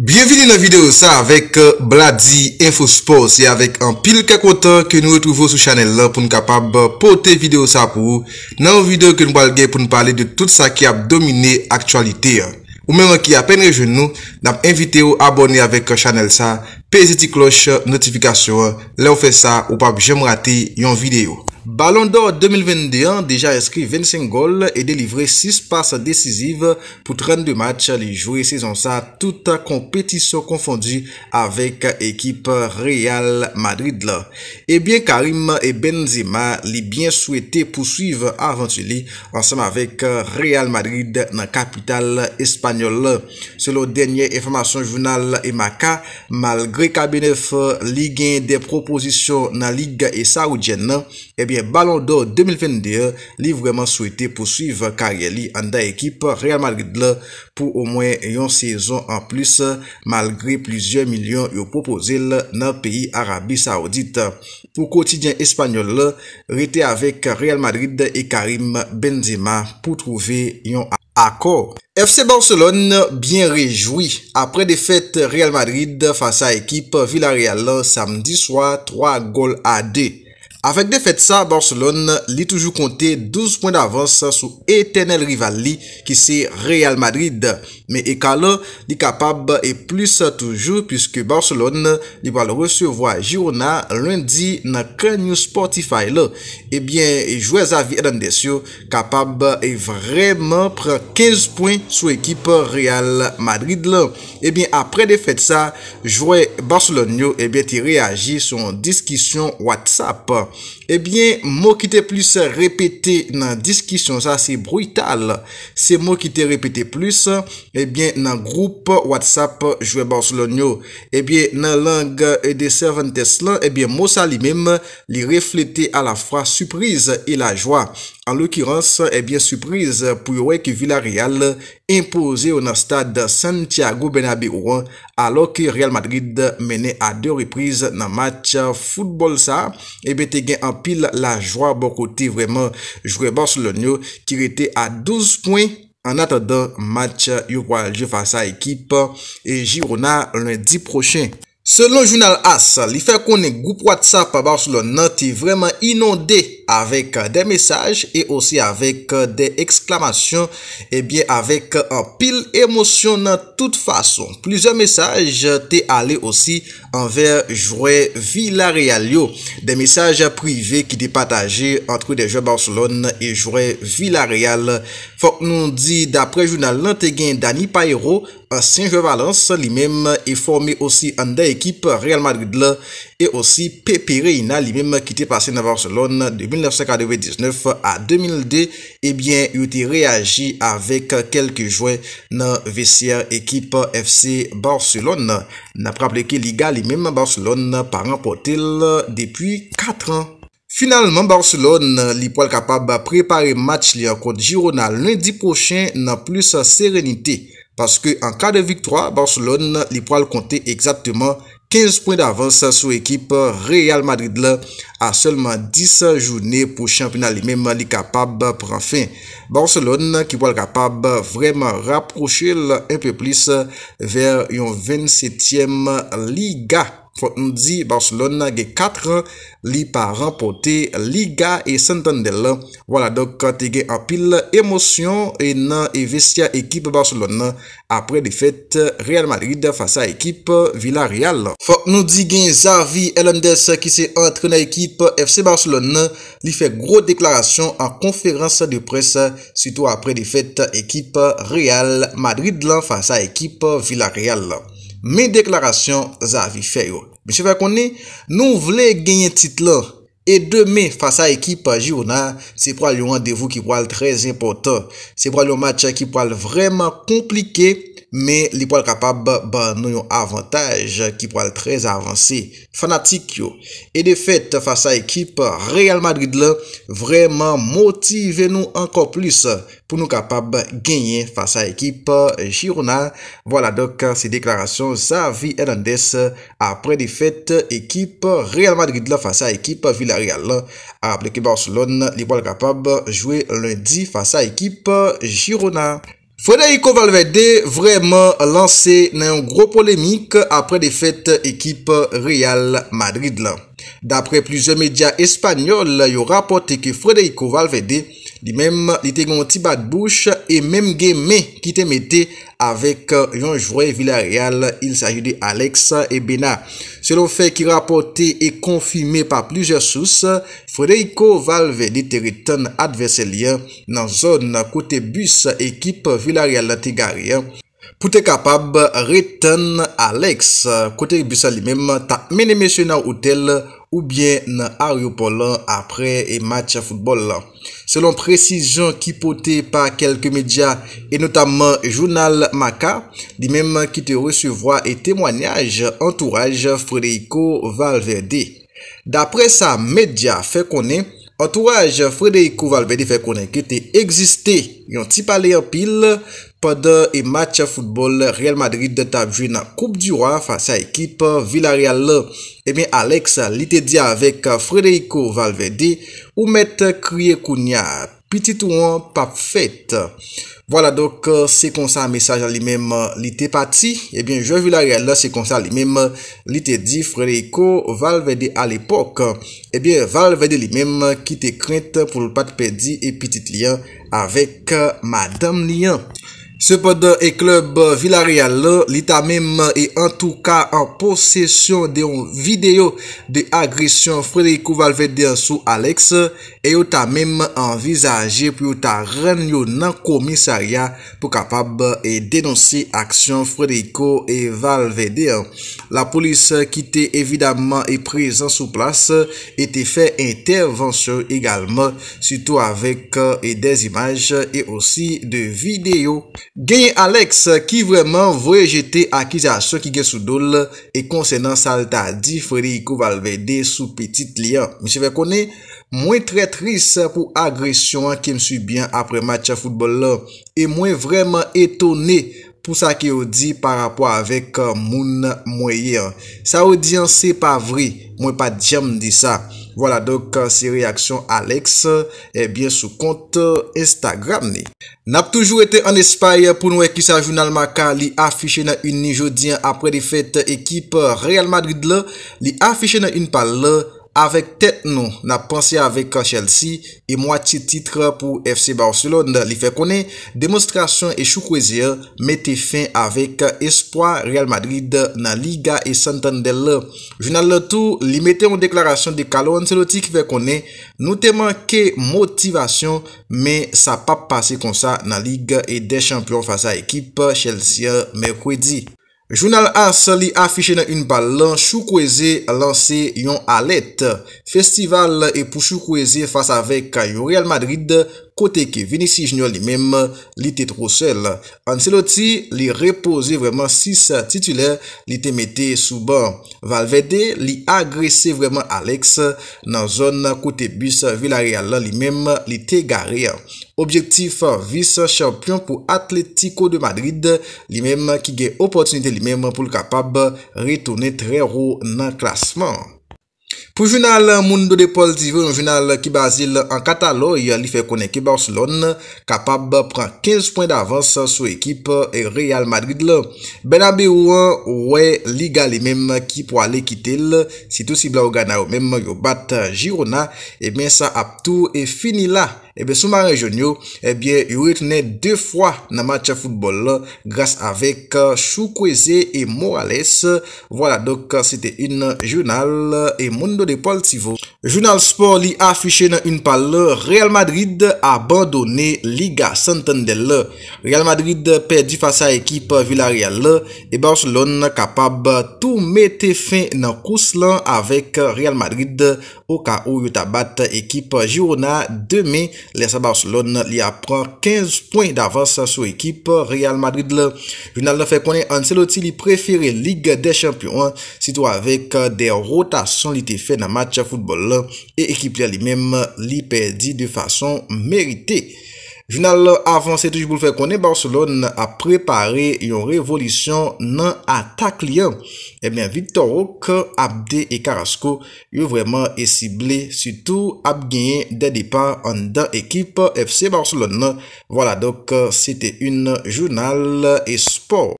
Bienveni nan video sa avèk euh, Bladzi InfoSport si avèk an pil kakotan ke nou retouvo sou chanel la pou nou kapab pote video sa pou ou nan ou video ke nou balge pou nou pale de tout sa ki ap domine aktualite ou men wè ki apen rejen nou nam invite ou abone avèk euh, chanel sa peze ti kloche euh, notifikasyon lè ou fè sa ou pap jèm rate yon video Ballon d'or 2021, deja eskri 25 gol, e delivre 6 pas desisiv pou tren de match li jwé sezon sa touta kompetisyon konfondi avèk ekip Real Madrid. Ebyen eh Karim e Benzema li byen souwete pou swiv avanti li ansèm avèk Real Madrid nan kapital espanyol. Se lo denye informasyon jounal emaka, malgre Kabenev li gen de proposisyon nan lig e saoudjen nan, Ebyen eh Ballon d'or 2022 li vreman souyte pou suyve karyeli an da ekip Real Madrid la pou ou mwen yon sezon an plus malgre plizye milyon yo popoze la nan peyi Arabi Saoudite. Pou kotidyen espanyol la rete avek Real Madrid e Karim Benzema pou trouve yon akor. FC Barcelon bien rejoui apre defet Real Madrid fasa ekip Villarreal samdi swa 3 gol a 2. Afèk defèd sa, Barcelon li toujou konte 12 poin avans sou etenel rivali ki se Real Madrid. Men ekalou, li kapab e plus toujou pyske Barcelon li pal resevo a Girona lundi nan kanyou Spotify lou. Ebyen, eh jouè Zavi Adan desyo, kapab e vremen pre 15 poin sou ekip Real Madrid lou. Ebyen, eh apre defèd sa, jouè Barcelon nou ebyen eh ti reagi son diskisyon WhatsApp lou. Ebyen, mou ki te plis repete nan diskisyon sa se bruital, se mou ki te repete plis, ebyen nan groupe WhatsApp Jouer Barcelonio, ebyen nan lang e deservantes lan, ebyen mou sa li mem li reflete a la fwa surprise e la joa. En l'okirans, e eh bie surprise pou yowe ki Villa Real impoze ou nan stad Santiago Benabi ou an alo ki Real Madrid mene a de reprise nan match futbol sa. E eh bie te gen an pil la joa bo kote vreman jure bar sou le nou ki rete a 12 poin an atadan match yu kwa lje fasa ekip e jirou nan lundi prochen. Selon jurnal AS, li fe konen goup wad sa pa bar sou le nou te vreman inonde. avèk euh, euh, eh euh, de mesaj e osi avèk de eksklamasyon e bie avèk pil emosyon nan tout fason. Plize mesaj te ale osi anver jwè Villarreal yo. De mesaj privè ki te pataje antre de jwè Barcelone e jwè Villarreal fòk nou di d'apre jwè nan lantegyen Dani Payro sin jwè Valence li mèm e formè osi an de ekip Real Madrid la e osi Pepe Reina li mèm ki te pase nan Barcelone 2019. Yote reagi eh avek kelke jwen nan VCR ekip FC Barcelon nan prapleke li ga li menm Barcelon pa rampotel depi 4 an. Finalman Barcelon li pou al kapab prepare match li akot Girona lundi pochen nan plus serenite. Paske an ka de viktwa Barcelon li pou al konte ekzakteman Girona. 15 pwen avans sou ekip Real Madrid la a selman 10 jounè pou chanpinal li men li kapab pran fin. Barcelon ki pou al kapab vreman raproche un pe plis ver yon 27e Liga. Fok nou di Barcelona ge 4, li pa rampote Liga e Santander la. Wala dok kat e ge apil emosyon e nan e vestia ekip Barcelona apre defet Real Madrid fasa ekip Villarreal la. Fok nou di gen Zarvi Elendez ki se antrena ekip FC Barcelona li fe gro deklarasyon an konferans de presa sitou apre defet ekip Real Madrid la fasa ekip Villarreal la. Men deklarasyon zavi fè yo. Mèche fè konè, nou vle genyen titlan. E demè fasa ekipa jyounan, se pral yo andevou ki pral trez impotant. Se pral yo matya ki pral vreman komplikey. Men li pou al kapab nou yon avantaj ki pou al trez avanse fanatik yo. E defet fasa ekip Real Madrid la vreman motive nou ankon plis pou nou kapab genyen fasa ekip Girona. Voila dok se deklarasyon Xavi Hernandez apre defet ekip Real Madrid la fasa ekip Villarreal la. Apleke Barcelona li pou al kapab jwe lundi fasa ekip Girona. Frederico Valverde vremen lanse nan yon gro polemik apre defet ekip Real Madrid lan. Dapre plize media espanyol, yo rapote ke Frederico Valverde Di menm li te gwen ti bat bouch e menm gen men ki te mette avèk euh, yon jwè Vilareal il sa jwè di Alex e Bena. Se lo fè ki rapote e konfime pa plujer sous, Frédéric Covalve li teriten adverselye nan zon kote bus ekip Vilareal te gare. Poute kapab reten Alex, kote i busan li mem ta menemese nan hotel ou bien nan ario polan apre e matcha futbol. Selon precizon ki pote pa kelke media e notamen Jounal Maka, di mem ki te resu vwa e temwanyaj entourage Frédéiko Valverde. Da pre sa media fe konen, entourage Frédéiko Valverde fe konen ki te egziste yon tipa li apil, Pade e match foutbol Real Madrid de tabjou na Koupe du Roi fasa ekip Villarreal le. E mi Alex li te di avek Frederico Valvede ou met Kriye Kounia. Petit ou an pap fete. Voila doke se konsan mesaj li mem li te pati. E mi je Villarreal le se konsan li mem li te di Frederico Valvede al epok. E mi Valvede li mem ki te krent pou l pati pedi e petit li an avek madame li an. Se pod e klub Villarreal li ta mem e an tou ka an posesyon de yon video de agresyon Frédéiko Valveder sou Alex, e yo ta mem envizaje pou yo ta ren yo nan komisarya pou kapab e denonsi aksyon Frédéiko et Valveder. La polis ki te evidemment e prezen sou plas et te fe intervensyon egalman, sitou avek e dez imaj e osi de video. Genye Alex ki vreman voye jete akizasyon ki gen sou dole e konsenant salta di fri kou valbe de sou petit liyan. Mwen se vekone mwen tre tris pou agresyon ki msuy bien apre matcha foutbol la. E mwen vreman etone pou sa ki ou di par rapwa avek uh, moun mwaye. Sa ou di an se pa vri mwen pa djem di sa. Wala dok se reaksyon Alex ebyen eh sou kont euh, Instagram ni. Nap toujou ete an espaye pou nou ekisa jounal maka li afiche nan un nijodien apre de fete ekip euh, Real Madrid le. Li afiche nan un pal le. Avek tet nou na pansi avek Chelsea e mwati titre pou FC Barcelon li fe konen, demonstrasyon e chou kweziye mette fin avek espoi Real Madrid nan Liga e Santander le. Juna lato li mette yon deklarasyon de Calouan se loti ki fe konen, nou teman ke motivasyon me sa pa pase konsa nan Liga e dechampyon fasa ekip Chelsea me kwezi. Jounal a soli afiche nan yon ballon choukweze lanse yon alet. Festival e pou choukweze fasa vek kayo Real Madrid koukweze. Kote ke Venisi Junior li menm li te tro sel. Panseloti li repose vreman 6 tituler li te mette souban. Valvede li agrese vreman Alex nan zon kote bus Vilareal la li menm li te gare. Objektif vis champion pou Atletico de Madrid li menm ki ge opotunite li menm pou l kapab retoune tre ro nan klasman. Pou jounal Mundo de Paul Tivon, jounal ki Basile an Katalo, yon li fe koneke Barcelon, kapab pran 15 poin d'avans sou ekip Real Madrid lo. Benabe ouwe, ouwe, li ga li menm ki pou ale kitel, sitou si Blaugana ou menm yo bat Girona, e eh men sa ap tou e fini la. Eh Soumane eh Jouniou, yu etne 2 fwa nan matcha futbol Gras avek euh, Chou Kweze et Morales Voilà, doke, sete in jounal E mundo de poltivo Jounal sport li afiche nan un pal Real Madrid abandonne Liga Santander Real Madrid perdi fasa ekip Villarreal E ba os lon kapab tou mette fin nan kous lan Avek Real Madrid o ka ou yu tabat Ekip Jouna 2 mei Lensa Barcelona li apran 15 poin d'avans sou ekip Real Madrid la. Ronaldo fè konen anse loti li preferi lig de champion si tou avèk euh, de rotasyon li te fè nan matcha foutbol la e ekipia li mèm li perdi de fason merite. Jounal avansè touj bou fè konè Barcelone a preparè yon revolisyon nan atak liyan. Ebyen eh Viktorouk, Abde e Karasko yon vreman e siblè. Soutou ap genye dè dipan an dan ekip FC Barcelone nan. Vwala dok, sete yon jounal e sport.